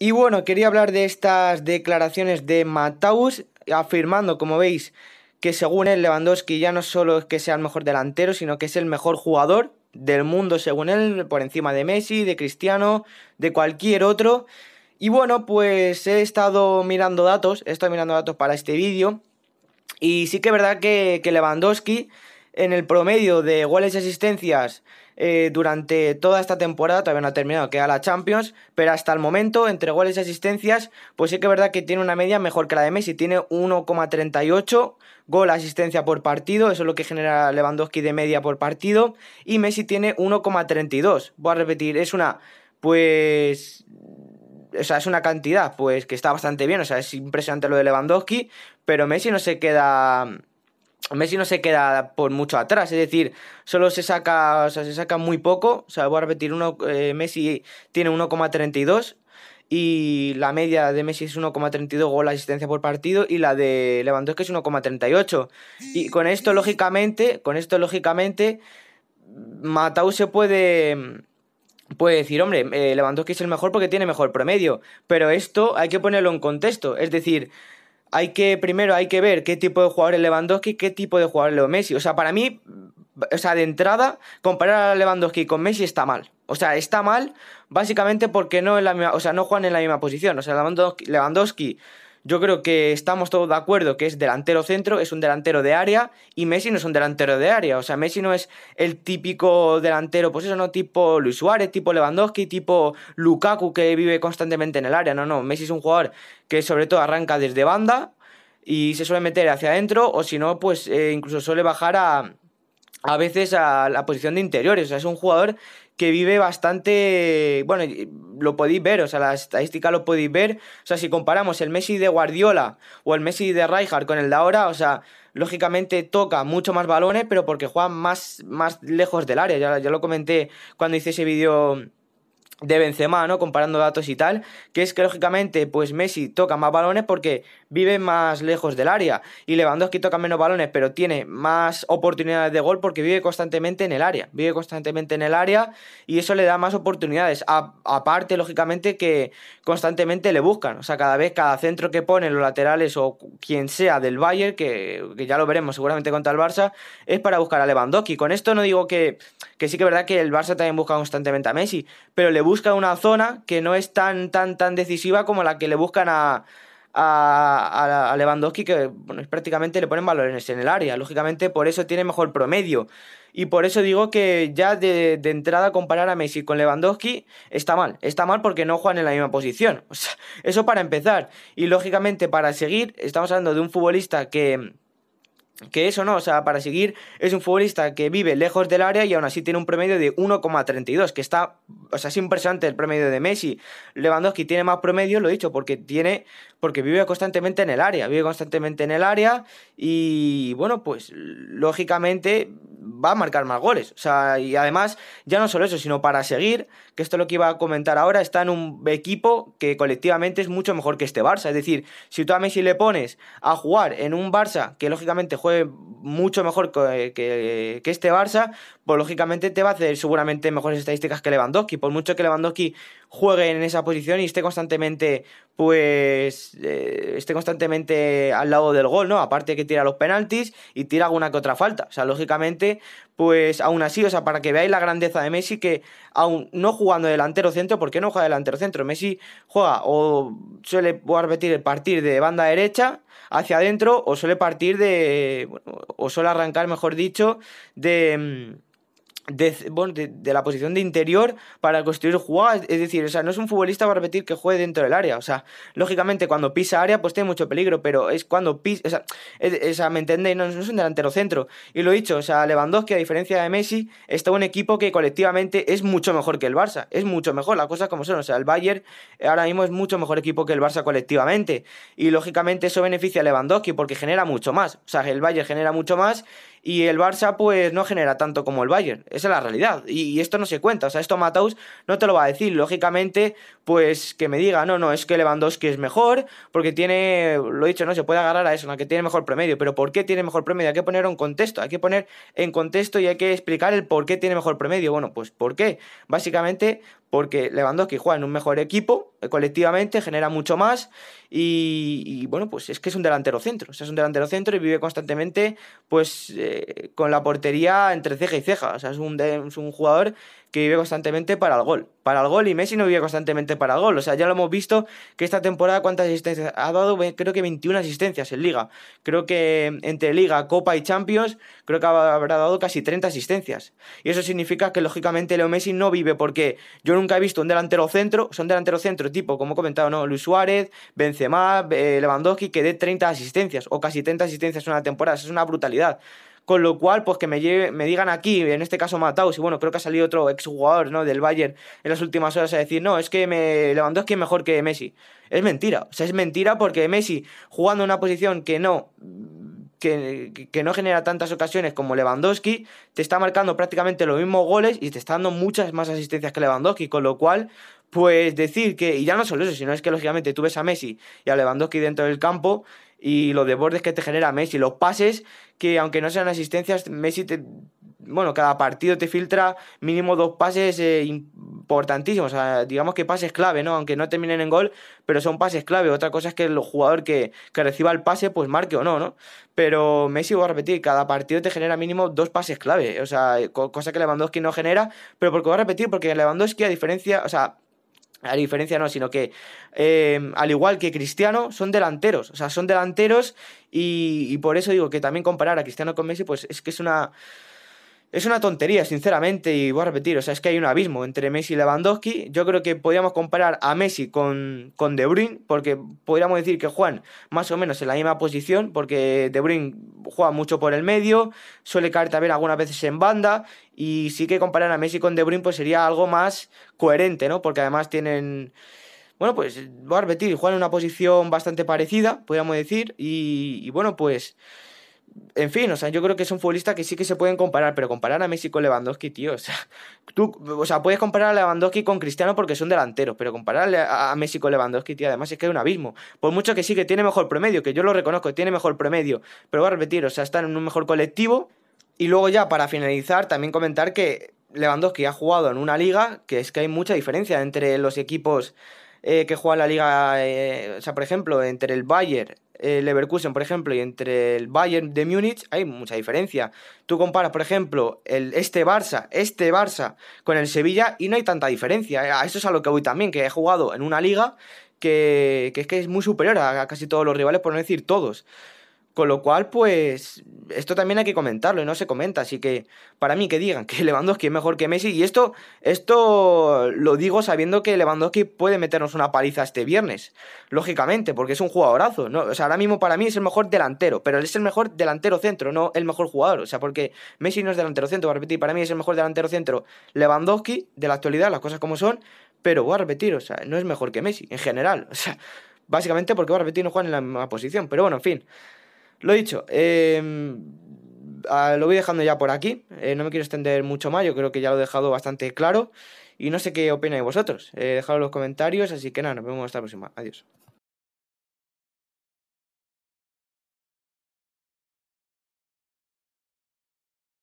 Y bueno, quería hablar de estas declaraciones de Mataus, afirmando, como veis, que según él Lewandowski ya no solo es que sea el mejor delantero, sino que es el mejor jugador del mundo, según él, por encima de Messi, de Cristiano, de cualquier otro. Y bueno, pues he estado mirando datos, he estado mirando datos para este vídeo. Y sí que es verdad que, que Lewandowski en el promedio de goles y asistencias eh, durante toda esta temporada, todavía no ha terminado, queda la Champions, pero hasta el momento, entre goles y asistencias, pues sí que es verdad que tiene una media mejor que la de Messi, tiene 1,38 gol asistencia por partido, eso es lo que genera Lewandowski de media por partido, y Messi tiene 1,32. Voy a repetir, es una, pues... O sea, es una cantidad, pues, que está bastante bien, o sea, es impresionante lo de Lewandowski, pero Messi no se queda Messi no se queda por mucho atrás, es decir, solo se saca, se saca muy poco, o sea, voy a repetir, uno, eh, Messi tiene 1,32 y la media de Messi es 1,32 gol asistencia por partido y la de Lewandowski es 1,38. Y con esto lógicamente, con esto lógicamente Matau se puede puede decir, hombre, eh, Lewandowski es el mejor porque tiene mejor promedio, pero esto hay que ponerlo en contexto, es decir, hay que, primero hay que ver qué tipo de jugador es Lewandowski, qué tipo de jugador es Leo Messi. O sea, para mí, o sea, de entrada, comparar a Lewandowski con Messi está mal. O sea, está mal básicamente porque no, en la misma, o sea, no juegan en la misma posición. O sea, Lewandowski yo creo que estamos todos de acuerdo que es delantero centro, es un delantero de área y Messi no es un delantero de área. O sea, Messi no es el típico delantero, pues eso no, tipo Luis Suárez, tipo Lewandowski, tipo Lukaku que vive constantemente en el área. No, no, Messi es un jugador que sobre todo arranca desde banda y se suele meter hacia adentro o si no, pues eh, incluso suele bajar a, a veces a la posición de interiores. O sea, es un jugador que vive bastante, bueno, lo podéis ver, o sea, la estadística lo podéis ver, o sea, si comparamos el Messi de Guardiola o el Messi de Rijkaard con el de ahora, o sea, lógicamente toca mucho más balones, pero porque juega más, más lejos del área, ya, ya lo comenté cuando hice ese vídeo de Benzema, ¿no? Comparando datos y tal, que es que lógicamente pues Messi toca más balones porque vive más lejos del área y Lewandowski toca menos balones, pero tiene más oportunidades de gol porque vive constantemente en el área, vive constantemente en el área y eso le da más oportunidades. aparte, lógicamente, que constantemente le buscan, o sea, cada vez, cada centro que ponen los laterales o quien sea del Bayern, que, ya lo veremos seguramente contra el Barça, es para buscar a Lewandowski. Con esto no digo que, que sí que es verdad que el Barça también busca constantemente a Messi, pero le busca una zona que no es tan, tan, tan decisiva como la que le buscan a, Lewandowski, que bueno, prácticamente le ponen valores en el área. Lógicamente, por eso tiene mejor promedio. Y por eso digo que ya de, entrada comparar a Messi con Lewandowski está mal. Está mal porque no juegan en la misma posición. eso para empezar. Y lógicamente, para seguir, estamos hablando de un futbolista que que eso no, o sea, para seguir es un futbolista que vive lejos del área y aún así tiene un promedio de 1,32, que está, o sea, es impresionante el promedio de Messi. Lewandowski tiene más promedio, lo he dicho, porque tiene porque vive constantemente en el área, vive constantemente en el área y bueno, pues lógicamente va a marcar más goles. O sea, y además, ya no solo eso, sino para seguir, que esto es lo que iba a comentar ahora, está en un equipo que colectivamente es mucho mejor que este Barça. Es decir, si tú a Messi le pones a jugar en un Barça que lógicamente juega mucho mejor eh, que, este Barça, pues lógicamente te va a hacer seguramente mejores estadísticas que Lewandowski. Por mucho que Lewandowski juegue en esa posición y esté constantemente, pues, eh, esté constantemente al lado del gol, ¿no? Aparte que tira los penaltis y tira alguna que otra falta. O sea, lógicamente, pues, aún así, o sea, para que veáis la grandeza de Messi, que aún no jugando delantero centro, ¿por qué no juega delantero centro? Messi juega o suele partir, partir de banda derecha hacia adentro o suele partir de, o suele arrancar, mejor dicho, de mm, de, la posición de interior para construir jugadas. Es decir, o sea, no es un futbolista para repetir que juegue dentro del área. O sea, lógicamente cuando pisa área, pues tiene mucho peligro, pero es cuando pisa. O sea, ¿me entendéis? No, es un delantero centro. Y lo he dicho, o sea, Lewandowski, a diferencia de Messi, está un equipo que colectivamente es mucho mejor que el Barça. Es mucho mejor, las cosas como son. O sea, el Bayern eh, ahora mismo es mucho mejor equipo que el Barça colectivamente. Y lógicamente eso beneficia a Lewandowski porque genera mucho más. O sea, el Bayern genera mucho más y el Barça pues no genera tanto como el Bayern. Esa es la realidad. Y, esto no se cuenta. O sea, esto Mataus no te lo va a decir. Lógicamente, pues que me diga, no, no, es que Lewandowski es mejor porque tiene, lo he dicho, no, se puede agarrar a eso, ¿no? que tiene mejor promedio. Pero ¿por qué tiene mejor promedio? Hay que poner en contexto. Hay que poner en contexto y hay que explicar el por qué tiene mejor promedio. Bueno, pues ¿por qué? Básicamente porque Lewandowski juega en un mejor equipo, eh, colectivamente genera mucho más y, bueno, pues es que es un delantero centro, es un delantero centro y vive constantemente pues eh, con la portería entre ceja y ceja, o sea, es un, es un jugador que vive constantemente para el gol. Para el gol y Messi no vive constantemente para el gol. O sea, ya lo hemos visto que esta temporada cuántas asistencias ha dado, creo que 21 asistencias en liga. Creo que em, entre liga, copa y champions, creo que habrá dado casi 30 asistencias. Y eso significa que lógicamente Leo Messi no vive porque yo nunca he visto un delantero centro, son delanteros centro tipo, como he comentado, ¿no? Luis Suárez, Benzema, eh, Lewandowski, que dé 30 asistencias o casi 30 asistencias en una temporada. es una brutalidad. Con lo cual, pues que me, me digan aquí, en este caso Mataus, y bueno, creo que ha salido otro exjugador ¿no? del Bayern en las últimas horas a decir, no, es que me Lewandowski es mejor que Messi. Es mentira, o sea, es mentira porque Messi jugando en una posición que no que, que, no genera tantas ocasiones como Lewandowski, te está marcando prácticamente los mismos goles y te está dando muchas más asistencias que Lewandowski, con lo cual, pues decir que, y ya no solo eso, sino es que lógicamente tú ves a Messi y a Lewandowski dentro del campo y los desbordes que te genera Messi, los pases que aunque no sean asistencias, Messi te... Bueno, cada partido te filtra mínimo dos pases eh, importantísimos, digamos que pases clave, ¿no? Aunque no terminen en gol, pero son pases clave. Otra cosa es que el jugador que, reciba el pase, pues marque o no, ¿no? Pero Messi, voy a repetir, cada partido te genera mínimo dos pases clave, o sea, cosa que Lewandowski no genera, pero porque voy a repetir, porque Lewandowski, a diferencia, o sea, a diferencia no, sino que em, al igual que Cristiano, son delanteros, o sea, son delanteros y, y, por eso digo que también comparar a Cristiano con Messi, pues es que es una, es una tontería, sinceramente, y voy a repetir, o sea, es que hay un abismo entre Messi y Lewandowski. Yo creo que podríamos comparar a Messi con, con De Bruyne, porque podríamos decir que Juan más o menos en la misma posición, porque De Bruyne juega mucho por el medio, suele caer también algunas veces en banda, y sí que comparar a Messi con De Bruyne pues sería algo más coherente, ¿no? Porque además tienen... Bueno, pues voy a repetir, juegan en una posición bastante parecida, podríamos decir, y bueno, pues en fin, o sea, yo creo que es un futbolista que sí que se pueden comparar, pero comparar a Messi con Lewandowski, tío, o sea, tú, o sea, puedes comparar a Lewandowski con Cristiano porque son delanteros, pero compararle a, México Messi con Lewandowski, tío, además es que es un abismo. Por mucho que sí que tiene mejor promedio, que yo lo reconozco, tiene mejor promedio, pero voy a repetir, o sea, están en un mejor colectivo. Y luego ya, para finalizar, también comentar que Lewandowski ha jugado en una liga que es que hay mucha diferencia entre los equipos eh, que juega la liga, eh, o sea, por ejemplo, entre el Bayern, el eh, Leverkusen, por ejemplo, y entre el Bayern de Múnich, hay mucha diferencia. Tú comparas, por ejemplo, el, este Barça, este Barça con el Sevilla y no hay tanta diferencia. A eso es a lo que voy también, que he jugado en una liga que, que es que es muy superior a casi todos los rivales, por no decir todos. Con lo cual, pues, esto también hay que comentarlo y no se comenta. Así que, para mí, que digan que Lewandowski es mejor que Messi. Y esto, esto lo digo sabiendo que Lewandowski puede meternos una paliza este viernes. Lógicamente, porque es un jugadorazo. ¿no? O sea, ahora mismo para mí es el mejor delantero. Pero él es el mejor delantero centro, no el mejor jugador. O sea, porque Messi no es delantero centro. a repetir, para mí es el mejor delantero centro. Lewandowski, de la actualidad, las cosas como son. Pero voy a repetir, o sea, no es mejor que Messi en general. O sea, básicamente porque voy a repetir no juega en la misma posición. Pero bueno, en fin. Lo dicho, em, lo voy dejando ya por aquí. Eh, no me quiero extender mucho más, yo creo que ya lo he dejado bastante claro. Y no sé qué opináis vosotros. Eh, dejadlo en los comentarios, así que nada, nos vemos hasta la próxima. Adiós.